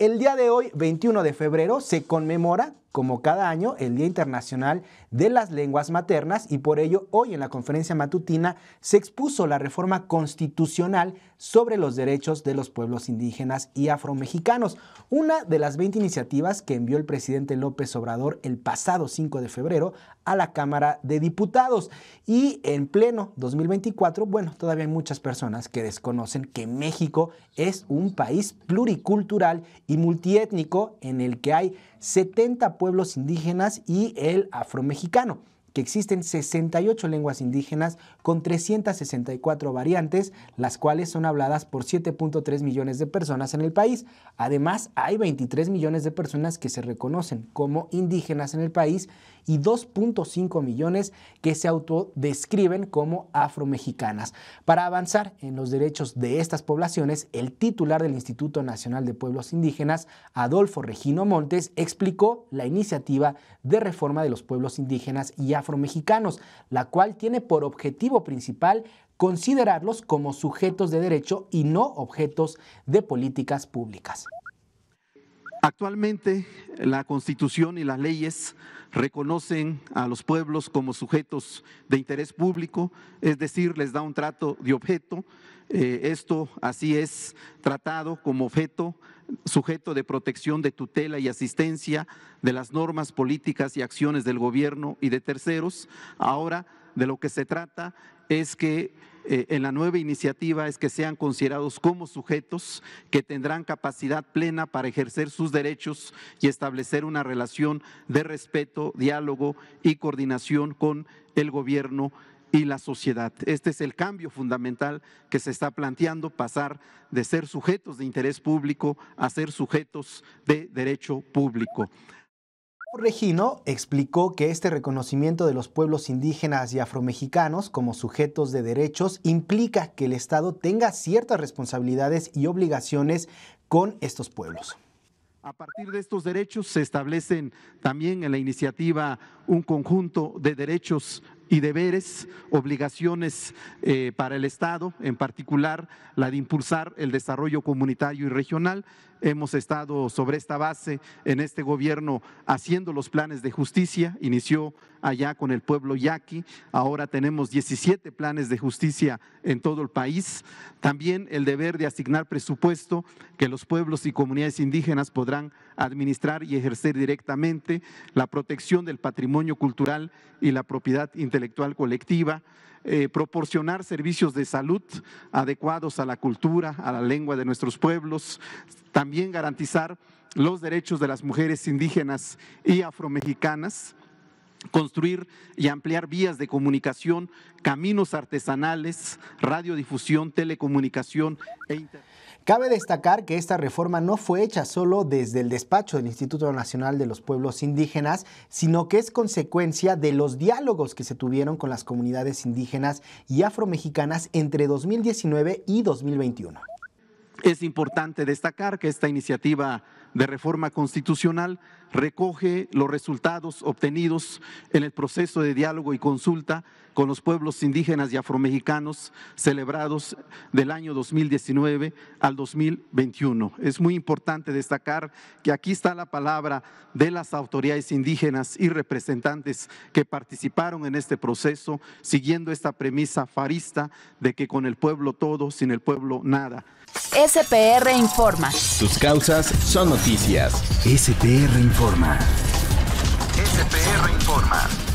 El día de hoy, 21 de febrero, se conmemora como cada año, el Día Internacional de las Lenguas Maternas y por ello hoy en la conferencia matutina se expuso la reforma constitucional sobre los derechos de los pueblos indígenas y afromexicanos, una de las 20 iniciativas que envió el presidente López Obrador el pasado 5 de febrero a la Cámara de Diputados. Y en pleno 2024, bueno, todavía hay muchas personas que desconocen que México es un país pluricultural y multiétnico en el que hay 70 pueblos indígenas y el afromexicano que existen 68 lenguas indígenas con 364 variantes, las cuales son habladas por 7.3 millones de personas en el país. Además, hay 23 millones de personas que se reconocen como indígenas en el país y 2.5 millones que se autodescriben como afromexicanas. Para avanzar en los derechos de estas poblaciones, el titular del Instituto Nacional de Pueblos Indígenas, Adolfo Regino Montes, explicó la iniciativa de reforma de los pueblos indígenas y afromexicanos, la cual tiene por objetivo principal considerarlos como sujetos de derecho y no objetos de políticas públicas. Actualmente la Constitución y las leyes reconocen a los pueblos como sujetos de interés público, es decir, les da un trato de objeto. Eh, esto así es tratado como objeto sujeto de protección de tutela y asistencia de las normas políticas y acciones del gobierno y de terceros. Ahora de lo que se trata es que eh, en la nueva iniciativa es que sean considerados como sujetos que tendrán capacidad plena para ejercer sus derechos y establecer una relación de respeto, diálogo y coordinación con el gobierno y la sociedad. Este es el cambio fundamental que se está planteando, pasar de ser sujetos de interés público a ser sujetos de derecho público. Regino explicó que este reconocimiento de los pueblos indígenas y afromexicanos como sujetos de derechos implica que el Estado tenga ciertas responsabilidades y obligaciones con estos pueblos. A partir de estos derechos se establecen también en la iniciativa un conjunto de derechos y deberes, obligaciones eh, para el Estado, en particular la de impulsar el desarrollo comunitario y regional. Hemos estado sobre esta base en este gobierno haciendo los planes de justicia, inició allá con el pueblo yaqui. Ahora tenemos 17 planes de justicia en todo el país. También el deber de asignar presupuesto que los pueblos y comunidades indígenas podrán administrar y ejercer directamente, la protección del patrimonio cultural y la propiedad intelectual colectiva. Eh, proporcionar servicios de salud adecuados a la cultura, a la lengua de nuestros pueblos, también garantizar los derechos de las mujeres indígenas y afromexicanas, construir y ampliar vías de comunicación, caminos artesanales, radiodifusión, telecomunicación e internet. Cabe destacar que esta reforma no fue hecha solo desde el despacho del Instituto Nacional de los Pueblos Indígenas, sino que es consecuencia de los diálogos que se tuvieron con las comunidades indígenas y afromexicanas entre 2019 y 2021. Es importante destacar que esta iniciativa de Reforma Constitucional recoge los resultados obtenidos en el proceso de diálogo y consulta con los pueblos indígenas y afromexicanos celebrados del año 2019 al 2021. Es muy importante destacar que aquí está la palabra de las autoridades indígenas y representantes que participaron en este proceso, siguiendo esta premisa farista de que con el pueblo todo, sin el pueblo nada. SPR informa. sus causas son Noticias. SPR Informa. SPR Informa.